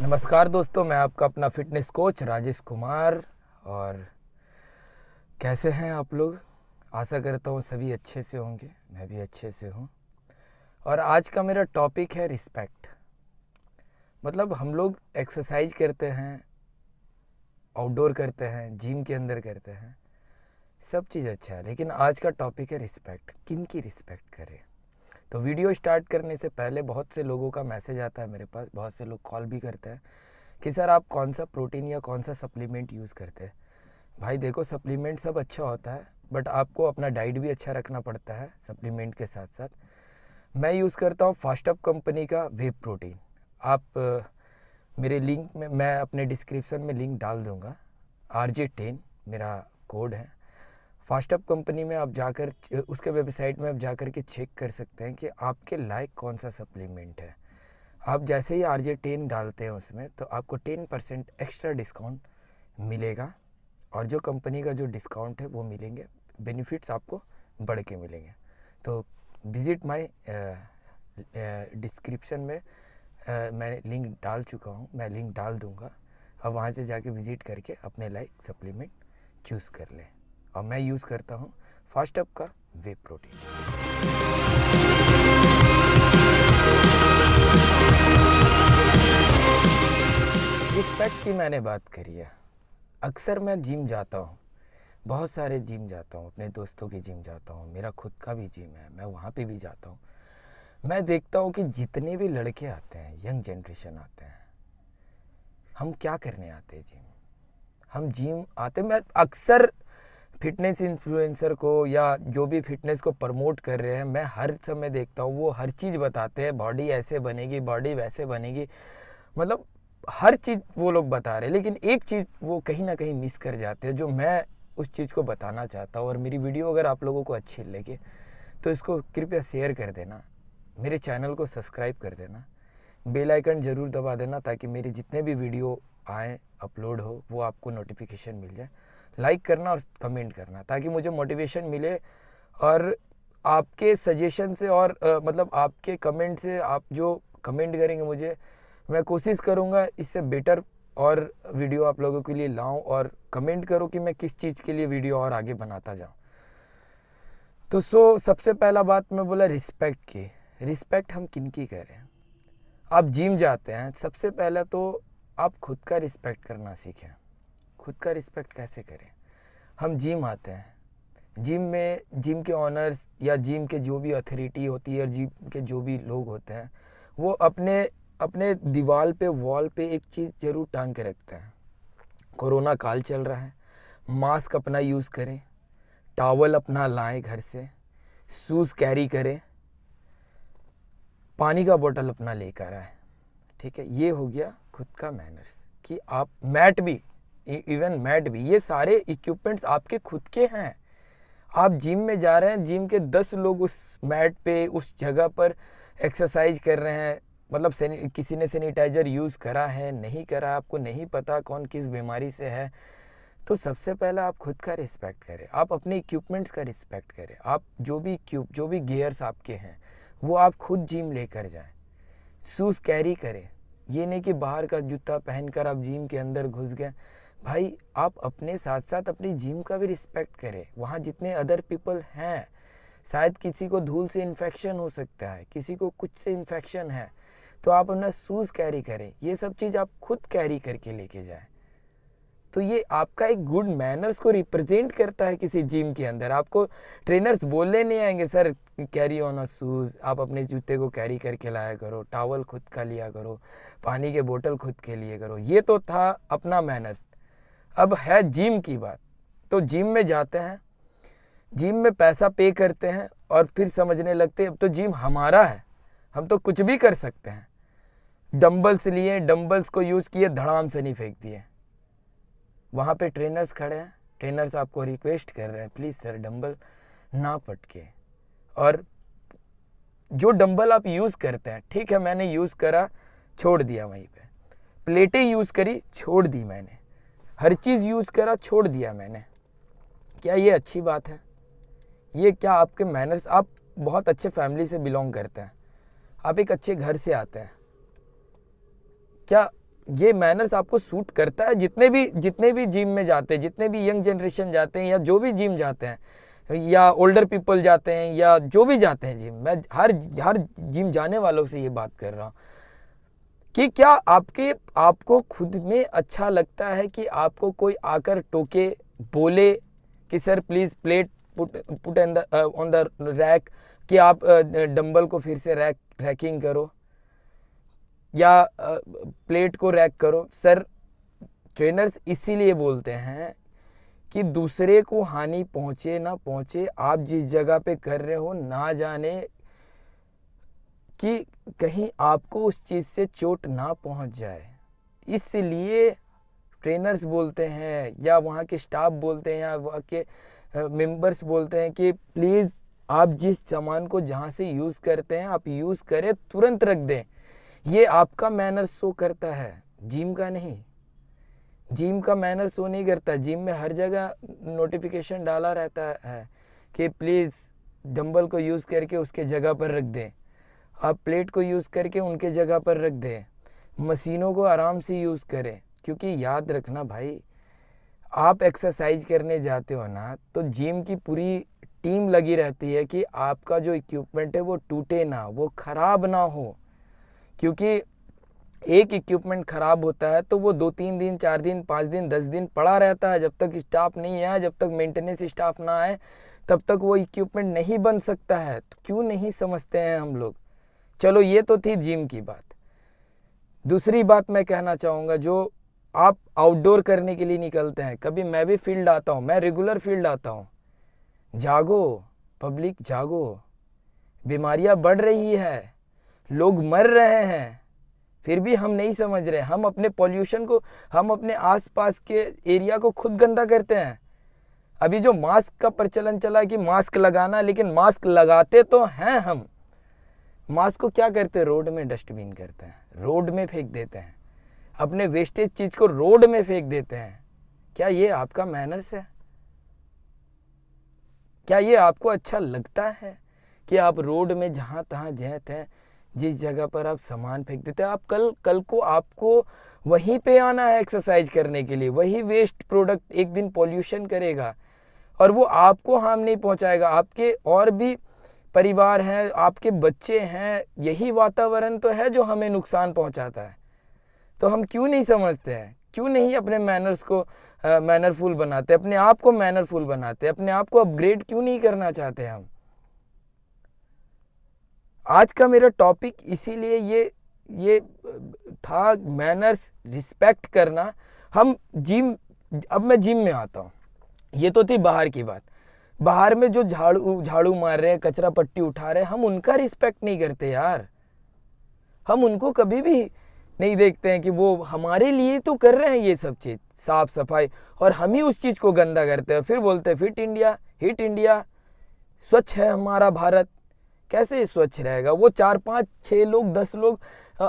नमस्कार दोस्तों मैं आपका अपना फिटनेस कोच राजेश कुमार और कैसे हैं आप लोग आशा करता हूँ सभी अच्छे से होंगे मैं भी अच्छे से हूँ और आज का मेरा टॉपिक है रिस्पेक्ट मतलब हम लोग एक्सरसाइज करते हैं आउटडोर करते हैं जिम के अंदर करते हैं सब चीज़ अच्छा है लेकिन आज का टॉपिक है रिस्पेक्ट किन की रिस्पेक्ट करें तो वीडियो स्टार्ट करने से पहले बहुत से लोगों का मैसेज आता है मेरे पास बहुत से लोग कॉल भी करते हैं कि सर आप कौन सा प्रोटीन या कौन सा सप्लीमेंट यूज़ करते हैं भाई देखो सप्लीमेंट सब अच्छा होता है बट आपको अपना डाइट भी अच्छा रखना पड़ता है सप्लीमेंट के साथ साथ मैं यूज़ करता हूँ फास्टअप कंपनी का वेब प्रोटीन आप मेरे लिंक में मैं अपने डिस्क्रिप्शन में लिंक डाल दूँगा आर जे टेन मेरा कोड है फास्टअप कंपनी में आप जाकर उसके वेबसाइट में आप जाकर के चेक कर सकते हैं कि आपके लायक कौन सा सप्लीमेंट है आप जैसे ही आर जे टेन डालते हैं उसमें तो आपको टेन परसेंट एक्स्ट्रा डिस्काउंट मिलेगा और जो कंपनी का जो डिस्काउंट है वो मिलेंगे बेनिफिट्स आपको बढ़ के मिलेंगे तो विज़िट माई डिस्क्रिप्शन में आ, मैं लिंक डाल चुका हूँ मैं लिंक डाल दूँगा अब वहाँ से जाके विज़िट करके अपने लाइक सप्लीमेंट चूज़ कर लें और मैं यूज़ करता हूँ फास्ट अप का वे प्रोटीन रिस्पेक्ट की मैंने बात करी है अक्सर मैं जिम जाता हूँ बहुत सारे जिम जाता हूँ अपने दोस्तों की जिम जाता हूँ मेरा खुद का भी जिम है मैं वहाँ पे भी जाता हूँ मैं देखता हूँ कि जितने भी लड़के आते हैं यंग जनरेशन आते हैं हम क्या करने आते हैं जिम हम जिम आते मैं अक्सर फिटनेस इन्फ्लुएंसर को या जो भी फिटनेस को प्रमोट कर रहे हैं मैं हर समय देखता हूँ वो हर चीज़ बताते हैं बॉडी ऐसे बनेगी बॉडी वैसे बनेगी मतलब हर चीज़ वो लोग बता रहे हैं लेकिन एक चीज़ वो कहीं ना कहीं मिस कर जाते हैं जो मैं उस चीज़ को बताना चाहता हूँ और मेरी वीडियो अगर आप लोगों को अच्छी लगे तो इसको कृपया शेयर कर देना मेरे चैनल को सब्सक्राइब कर देना बेल आइकन ज़रूर दबा देना ताकि मेरे जितने भी वीडियो आए अपलोड हो वो आपको नोटिफिकेशन मिल जाए लाइक करना और कमेंट करना ताकि मुझे मोटिवेशन मिले और आपके सजेशन से और आ, मतलब आपके कमेंट से आप जो कमेंट करेंगे मुझे मैं कोशिश करूँगा इससे बेटर और वीडियो आप लोगों के लिए लाऊं और कमेंट करो कि मैं किस चीज़ के लिए वीडियो और आगे बनाता जाऊं तो सो सबसे पहला बात मैं बोला रिस्पेक्ट की रिस्पेक्ट हम किन की करें आप जिम जाते हैं सबसे पहला तो आप खुद का रिस्पेक्ट करना सीखें खुद का रिस्पेक्ट कैसे करें हम जिम आते हैं जिम में जिम के ऑनर्स या जिम के जो भी अथॉरिटी होती है और जिम के जो भी लोग होते हैं वो अपने अपने दीवार पे वॉल पे एक चीज़ ज़रूर टांग के रखते हैं कोरोना काल चल रहा है मास्क अपना यूज़ करें टावल अपना लाएं घर से शूज़ कैरी करें पानी का बोतल अपना लेकर आए ठीक है ये हो गया खुद का मैनर्स कि आप मैट भी इवन e- मैट भी ये सारे इक्विपमेंट्स आपके खुद के हैं आप जिम में जा रहे हैं जिम के दस लोग उस मैट पे उस जगह पर एक्सरसाइज कर रहे हैं मतलब किसी ने सैनिटाइज़र यूज़ करा है नहीं करा आपको नहीं पता कौन किस बीमारी से है तो सबसे पहले आप खुद का रिस्पेक्ट करें आप अपने इक्विपमेंट्स का रिस्पेक्ट करें आप जो भी क्यूब जो भी गेयर्स आपके हैं वो आप खुद जिम लेकर जाएं शूज़ कैरी करें ये नहीं कि बाहर का जूता पहनकर आप जिम के अंदर घुस गए भाई आप अपने साथ साथ अपनी जिम का भी रिस्पेक्ट करें वहाँ जितने अदर पीपल हैं शायद किसी को धूल से इन्फेक्शन हो सकता है किसी को कुछ से इन्फेक्शन है तो आप अपना शूज़ कैरी करें ये सब चीज़ आप खुद कैरी करके लेके जाए तो ये आपका एक गुड मैनर्स को रिप्रेजेंट करता है किसी जिम के अंदर आपको ट्रेनर्स बोलने नहीं आएंगे sir carry on a shoes आप अपने जूते को कैरी करके लाया करो टावल खुद का लिया करो पानी के बोतल खुद के लिए करो ये तो था अपना मैनर्स अब है जिम की बात तो जिम में जाते हैं जिम में पैसा पे करते हैं और फिर समझने लगते हैं अब तो जिम हमारा है हम तो कुछ भी कर सकते हैं डंबल्स लिए डंबल्स को यूज़ किए धड़ाम से नहीं फेंक दिए वहाँ पे ट्रेनर्स खड़े हैं ट्रेनर्स आपको रिक्वेस्ट कर रहे हैं प्लीज़ सर डंबल ना पटके और जो डंबल आप यूज़ करते हैं ठीक है मैंने यूज़ करा छोड़ दिया वहीं पे प्लेटें यूज़ करी छोड़ दी मैंने हर चीज़ यूज़ करा छोड़ दिया मैंने क्या ये अच्छी बात है ये क्या आपके मैनर्स आप बहुत अच्छे फैमिली से बिलोंग करते हैं आप एक अच्छे घर से आते हैं क्या ये मैनर्स आपको सूट करता है जितने भी जितने भी जिम में जाते हैं जितने भी यंग जनरेशन जाते हैं या जो भी जिम जाते हैं या ओल्डर पीपल जाते हैं या जो भी जाते हैं जिम मैं हर हर जिम जाने वालों से ये बात कर रहा हूँ कि क्या आपके आपको खुद में अच्छा लगता है कि आपको कोई आकर टोके बोले कि sir please plate put put in the on the rack कि आप डंबल uh, को फिर से रैक रैकिंग करो या प्लेट uh, को रैक करो सर ट्रेनर्स इसीलिए बोलते हैं कि दूसरे को हानि पहुँचे ना पहुँचे आप जिस जगह पे कर रहे हो ना जाने कि कहीं आपको उस चीज़ से चोट ना पहुंच जाए इसलिए ट्रेनर्स बोलते हैं या वहाँ के स्टाफ बोलते हैं या वहाँ के मेंबर्स बोलते हैं कि प्लीज़ आप जिस सामान को जहाँ से यूज़ करते हैं आप यूज़ करें तुरंत रख दें ये आपका मैनर शो करता है जिम का नहीं जिम का मैनर शो नहीं करता जिम में हर जगह नोटिफिकेशन डाला रहता है कि प्लीज़ डंबल को यूज़ करके उसके जगह पर रख दें आप प्लेट को यूज़ करके उनके जगह पर रख दें मशीनों को आराम से यूज़ करें क्योंकि याद रखना भाई आप एक्सरसाइज करने जाते हो ना तो जिम की पूरी टीम लगी रहती है कि आपका जो इक्विपमेंट है वो टूटे ना वो ख़राब ना हो क्योंकि एक इक्विपमेंट ख़राब होता है तो वो दो तीन दिन चार दिन पाँच दिन दस दिन पड़ा रहता है जब तक स्टाफ नहीं आए जब तक मेंटेनेंस स्टाफ ना आए तब तक वो इक्विपमेंट नहीं बन सकता है तो क्यों नहीं समझते हैं हम लोग चलो ये तो थी जिम की बात दूसरी बात मैं कहना चाहूँगा जो आप आउटडोर करने के लिए निकलते हैं कभी मैं भी फील्ड आता हूँ मैं रेगुलर फील्ड आता हूँ जागो पब्लिक जागो बीमारियाँ बढ़ रही है लोग मर रहे हैं फिर भी हम नहीं समझ रहे हम अपने पॉल्यूशन को हम अपने आसपास के एरिया को खुद गंदा करते हैं अभी जो मास्क का प्रचलन चला कि मास्क लगाना लेकिन मास्क लगाते तो हैं हम मास्क को क्या करते हैं रोड में डस्टबिन करते हैं रोड में फेंक देते हैं अपने वेस्टेज चीज़ को रोड में फेंक देते हैं क्या ये आपका मैनर्स है क्या ये आपको अच्छा लगता है कि आप रोड में जहाँ तहाँ जहत हैं जिस जगह पर आप सामान फेंक देते हैं आप कल कल को आपको वहीं पे आना है एक्सरसाइज करने के लिए वही वेस्ट प्रोडक्ट एक दिन पॉल्यूशन करेगा और वो आपको हार्म नहीं पहुंचाएगा आपके और भी परिवार हैं आपके बच्चे हैं यही वातावरण तो है जो हमें नुकसान पहुंचाता है तो हम क्यों नहीं समझते हैं क्यों नहीं अपने मैनर्स को मैनरफुल बनाते अपने आप को मैनरफुल बनाते अपने आप को अपग्रेड क्यों नहीं करना चाहते हम आज का मेरा टॉपिक इसीलिए ये ये था मैनर्स रिस्पेक्ट करना हम जिम अब मैं जिम में आता हूँ ये तो थी बाहर की बात बाहर में जो झाड़ू झाड़ू मार रहे हैं कचरा पट्टी उठा रहे हैं हम उनका रिस्पेक्ट नहीं करते यार हम उनको कभी भी नहीं देखते हैं कि वो हमारे लिए तो कर रहे हैं ये सब चीज़ साफ सफाई और हम ही उस चीज़ को गंदा करते हैं फिर बोलते हैं फिट इंडिया हिट इंडिया स्वच्छ है हमारा भारत कैसे स्वच्छ रहेगा वो चार पाँच छः लोग दस लोग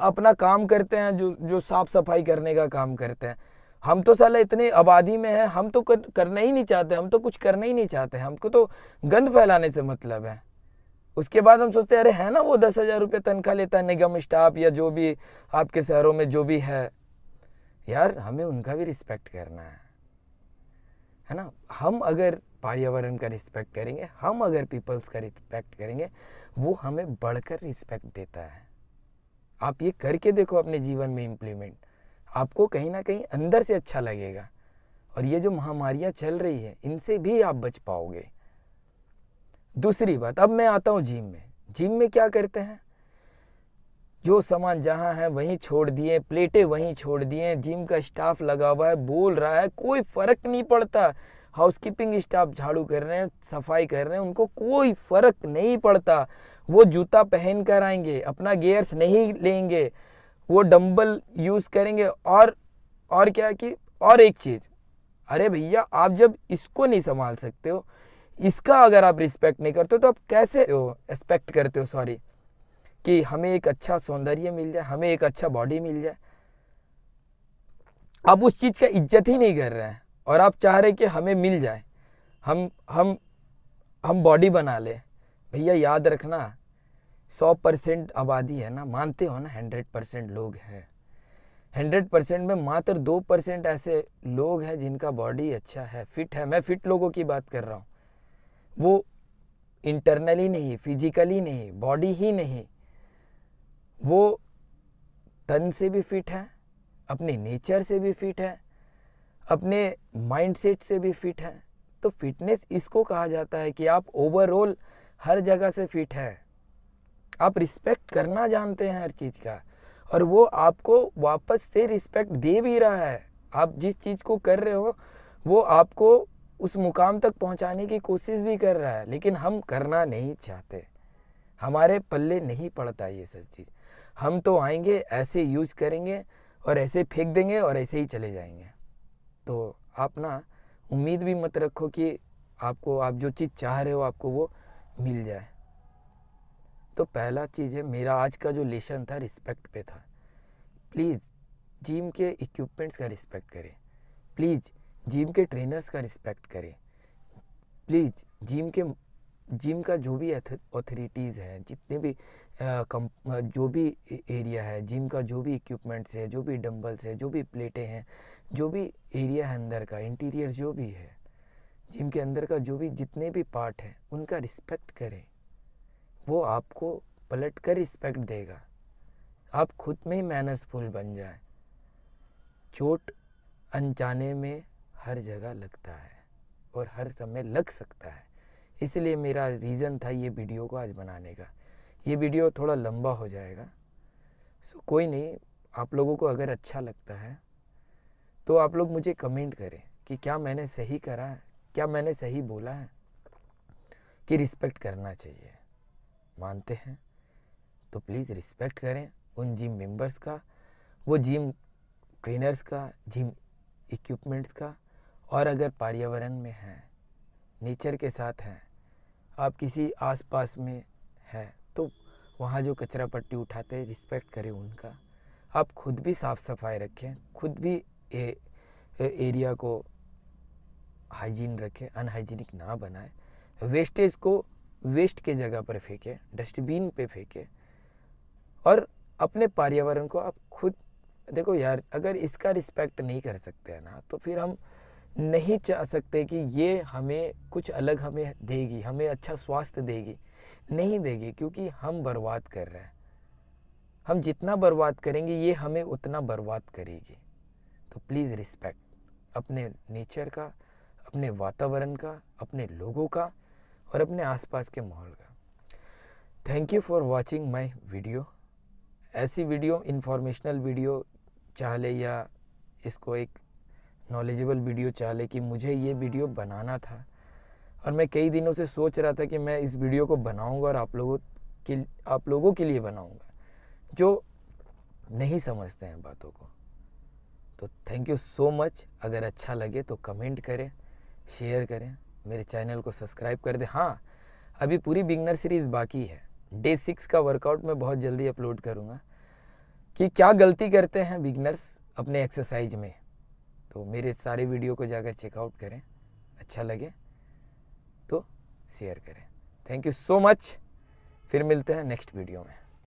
अपना काम करते हैं जो जो साफ सफाई करने का काम करते हैं हम तो साला इतने आबादी में है हम तो कर, करना ही नहीं चाहते हम तो कुछ करना ही नहीं चाहते हमको तो गंद फैलाने से मतलब है उसके बाद हम सोचते हैं अरे है ना वो दस हज़ार रुपये तनख्वाह लेता है निगम स्टाफ या जो भी आपके शहरों में जो भी है यार हमें उनका भी रिस्पेक्ट करना है है ना हम अगर पर्यावरण का रिस्पेक्ट करेंगे हम अगर पीपल्स का रिस्पेक्ट करेंगे वो हमें बढ़कर रिस्पेक्ट देता है आप ये करके देखो अपने जीवन में इम्प्लीमेंट आपको कहीं ना कहीं अंदर से अच्छा लगेगा और ये जो महामारियाँ चल रही है इनसे भी आप बच पाओगे दूसरी बात अब मैं आता हूँ जिम में जिम में क्या करते हैं जो सामान जहाँ है वहीं छोड़ दिए प्लेटें वहीं छोड़ दिए जिम का स्टाफ लगा हुआ है बोल रहा है कोई फ़र्क नहीं पड़ता हाउसकीपिंग स्टाफ झाड़ू कर रहे हैं सफाई कर रहे हैं उनको कोई फ़र्क नहीं पड़ता वो जूता पहन कर आएंगे अपना गेयर्स नहीं लेंगे वो डम्बल यूज़ करेंगे और और क्या कि और एक चीज़ अरे भैया आप जब इसको नहीं संभाल सकते हो इसका अगर आप रिस्पेक्ट नहीं करते हो तो आप कैसे हो एक्सपेक्ट करते हो सॉरी कि हमें एक अच्छा सौंदर्य मिल जाए हमें एक अच्छा बॉडी मिल जाए आप उस चीज़ का इज्जत ही नहीं कर रहे हैं और आप चाह रहे कि हमें मिल जाए हम हम हम बॉडी बना ले भैया याद रखना सौ परसेंट आबादी है ना मानते हो ना हंड्रेड परसेंट लोग हैं हंड्रेड परसेंट में मात्र दो परसेंट ऐसे लोग हैं जिनका बॉडी अच्छा है फिट है मैं फिट लोगों की बात कर रहा हूँ वो इंटरनली नहीं फिजिकली नहीं बॉडी ही नहीं वो तन से भी फिट है अपने नेचर से भी फिट है अपने माइंडसेट से भी फिट है तो फिटनेस इसको कहा जाता है कि आप ओवरऑल हर जगह से फिट हैं आप रिस्पेक्ट करना जानते हैं हर चीज़ का और वो आपको वापस से रिस्पेक्ट दे भी रहा है आप जिस चीज़ को कर रहे हो वो आपको उस मुकाम तक पहुंचाने की कोशिश भी कर रहा है लेकिन हम करना नहीं चाहते हमारे पल्ले नहीं पड़ता ये सब चीज़ हम तो आएंगे ऐसे यूज करेंगे और ऐसे फेंक देंगे और ऐसे ही चले जाएंगे तो आप ना उम्मीद भी मत रखो कि आपको आप जो चीज़ चाह रहे हो आपको वो मिल जाए तो पहला चीज़ है मेरा आज का जो लेसन था रिस्पेक्ट पे था प्लीज़ जिम के इक्विपमेंट्स का रिस्पेक्ट करें प्लीज़ जिम के ट्रेनर्स का रिस्पेक्ट करें प्लीज़ जिम के जिम का जो भी अथॉरिटीज़ है जितने भी आ, कम, जो भी एरिया है जिम का जो भी इक्विपमेंट्स है जो भी डम्बल्स है जो भी प्लेटें हैं जो भी एरिया है अंदर का इंटीरियर जो भी है जिम के अंदर का जो भी जितने भी पार्ट हैं उनका रिस्पेक्ट करें वो आपको पलट कर रिस्पेक्ट देगा आप खुद में ही मैनर्सफुल बन जाए चोट अनजाने में हर जगह लगता है और हर समय लग सकता है इसलिए मेरा रीज़न था ये वीडियो को आज बनाने का ये वीडियो थोड़ा लंबा हो जाएगा सो कोई नहीं आप लोगों को अगर अच्छा लगता है तो आप लोग मुझे कमेंट करें कि क्या मैंने सही करा है क्या मैंने सही बोला है कि रिस्पेक्ट करना चाहिए मानते हैं तो प्लीज़ रिस्पेक्ट करें उन जिम मेंबर्स का वो जिम ट्रेनर्स का जिम इक्विपमेंट्स का और अगर पर्यावरण में हैं नेचर के साथ हैं आप किसी आसपास में हैं तो वहाँ जो कचरा पट्टी उठाते हैं रिस्पेक्ट करें उनका आप खुद भी साफ़ सफाई रखें खुद भी ए, ए, एरिया को हाइजीन रखें अनहाइजीनिक ना बनाएं वेस्टेज को वेस्ट के जगह पर फेंके डस्टबिन पे फेंके और अपने पर्यावरण को आप खुद देखो यार अगर इसका रिस्पेक्ट नहीं कर सकते हैं ना तो फिर हम नहीं चाह सकते कि ये हमें कुछ अलग हमें देगी हमें अच्छा स्वास्थ्य देगी नहीं देगी क्योंकि हम बर्बाद कर रहे हैं हम जितना बर्बाद करेंगे ये हमें उतना बर्बाद करेगी तो प्लीज़ रिस्पेक्ट अपने नेचर का अपने वातावरण का अपने लोगों का और अपने आसपास के माहौल का thank you for watching my video ऐसी वीडियो इन्फॉर्मेशनल वीडियो चाह ले या इसको एक नॉलेजेबल वीडियो चाह ले कि मुझे ये वीडियो बनाना था और मैं कई दिनों से सोच रहा था कि मैं इस वीडियो को बनाऊंगा और आप लोगों के आप लोगों के लिए बनाऊंगा जो नहीं समझते हैं बातों को तो थैंक यू सो मच अगर अच्छा लगे तो कमेंट करें शेयर करें मेरे चैनल को सब्सक्राइब कर दे हाँ अभी पूरी बिगनर सीरीज़ बाकी है डे सिक्स का वर्कआउट मैं बहुत जल्दी अपलोड करूँगा कि क्या गलती करते हैं बिगनर्स अपने एक्सरसाइज में तो मेरे सारे वीडियो को जाकर चेकआउट करें अच्छा लगे तो शेयर करें थैंक यू सो मच फिर मिलते हैं नेक्स्ट वीडियो में